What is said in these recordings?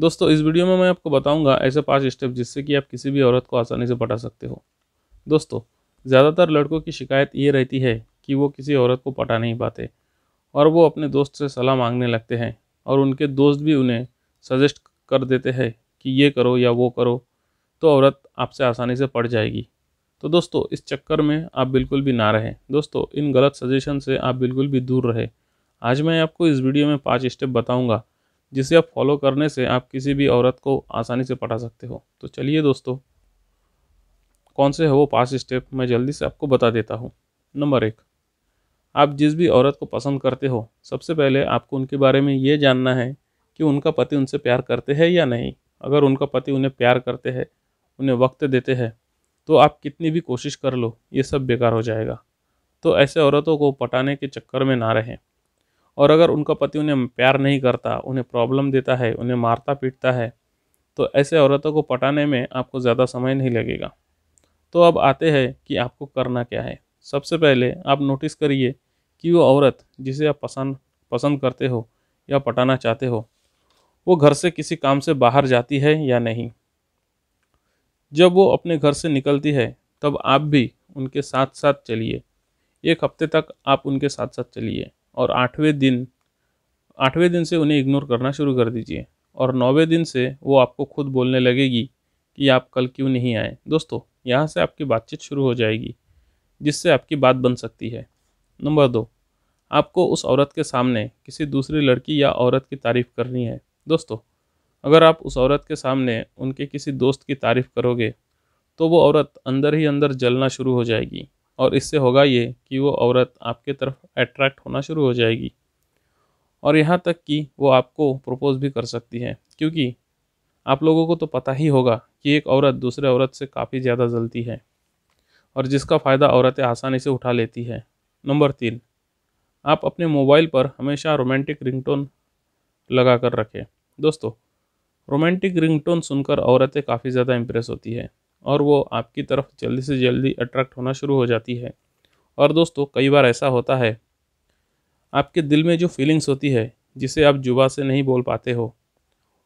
दोस्तों इस वीडियो में मैं आपको बताऊंगा ऐसे पांच स्टेप जिससे कि आप किसी भी औरत को आसानी से पटा सकते हो दोस्तों ज़्यादातर लड़कों की शिकायत ये रहती है कि वो किसी औरत को पटा नहीं पाते और वो अपने दोस्त से सलाह मांगने लगते हैं और उनके दोस्त भी उन्हें सजेस्ट कर देते हैं कि ये करो या वो करो तो औरत आपसे आसानी से पड़ जाएगी तो दोस्तों इस चक्कर में आप बिल्कुल भी ना रहें दोस्तों इन गलत सजेशन से आप बिल्कुल भी दूर रहें आज मैं आपको इस वीडियो में पाँच स्टेप बताऊँगा जिसे आप फॉलो करने से आप किसी भी औरत को आसानी से पटा सकते हो तो चलिए दोस्तों कौन से है वो पाँच स्टेप मैं जल्दी से आपको बता देता हूँ नंबर एक आप जिस भी औरत को पसंद करते हो सबसे पहले आपको उनके बारे में ये जानना है कि उनका पति उनसे प्यार करते हैं या नहीं अगर उनका पति उन्हें प्यार करते हैं उन्हें वक्त देते हैं तो आप कितनी भी कोशिश कर लो ये सब बेकार हो जाएगा तो ऐसे औरतों को पटाने के चक्कर में ना रहें और अगर उनका पति उन्हें प्यार नहीं करता उन्हें प्रॉब्लम देता है उन्हें मारता पीटता है तो ऐसे औरतों को पटाने में आपको ज़्यादा समय नहीं लगेगा तो अब आते हैं कि आपको करना क्या है सबसे पहले आप नोटिस करिए कि वो औरत जिसे आप पसंद पसंद करते हो या पटाना चाहते हो वो घर से किसी काम से बाहर जाती है या नहीं जब वो अपने घर से निकलती है तब आप भी उनके साथ साथ चलिए एक हफ्ते तक आप उनके साथ साथ चलिए और आठवें दिन आठवें दिन से उन्हें इग्नोर करना शुरू कर दीजिए और नौवें दिन से वो आपको खुद बोलने लगेगी कि आप कल क्यों नहीं आए दोस्तों यहाँ से आपकी बातचीत शुरू हो जाएगी जिससे आपकी बात बन सकती है नंबर दो आपको उस औरत के सामने किसी दूसरी लड़की या औरत की तारीफ़ करनी है दोस्तों अगर आप उस औरत के सामने उनके किसी दोस्त की तारीफ़ करोगे तो वो औरत अंदर ही अंदर जलना शुरू हो जाएगी और इससे होगा ये कि वो औरत आपके तरफ अट्रैक्ट होना शुरू हो जाएगी और यहाँ तक कि वो आपको प्रपोज़ भी कर सकती है क्योंकि आप लोगों को तो पता ही होगा कि एक औरत दूसरे औरत से काफ़ी ज़्यादा जलती है और जिसका फ़ायदा औरतें आसानी से उठा लेती है नंबर तीन आप अपने मोबाइल पर हमेशा रोमांटिक रिंगटोन लगा कर रखें दोस्तों रोमांटिक रिंगटोन सुनकर औरतें काफ़ी ज़्यादा इम्प्रेस होती है और वो आपकी तरफ जल्दी से जल्दी अट्रैक्ट होना शुरू हो जाती है और दोस्तों कई बार ऐसा होता है आपके दिल में जो फीलिंग्स होती है जिसे आप जुबा से नहीं बोल पाते हो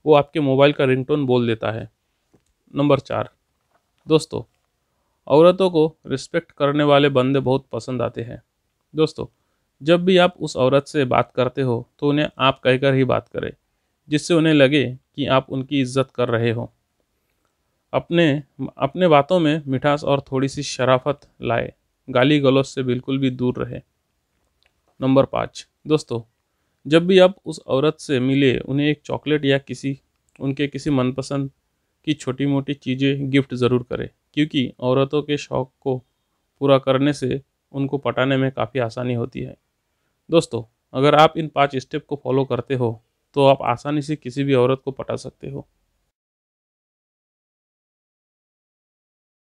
वो आपके मोबाइल का रिंगटोन बोल देता है नंबर चार दोस्तों औरतों को रिस्पेक्ट करने वाले बंदे बहुत पसंद आते हैं दोस्तों जब भी आप उस औरत से बात करते हो तो उन्हें आप कहकर ही बात करें जिससे उन्हें लगे कि आप उनकी इज्जत कर रहे हो अपने अपने बातों में मिठास और थोड़ी सी शराफत लाए गाली गलौज से बिल्कुल भी दूर रहे नंबर पाँच दोस्तों जब भी आप उस औरत से मिले उन्हें एक चॉकलेट या किसी उनके किसी मनपसंद की छोटी मोटी चीज़ें गिफ्ट ज़रूर करें क्योंकि औरतों के शौक़ को पूरा करने से उनको पटाने में काफ़ी आसानी होती है दोस्तों अगर आप इन पांच स्टेप को फॉलो करते हो तो आप आसानी से किसी भी औरत को पटा सकते हो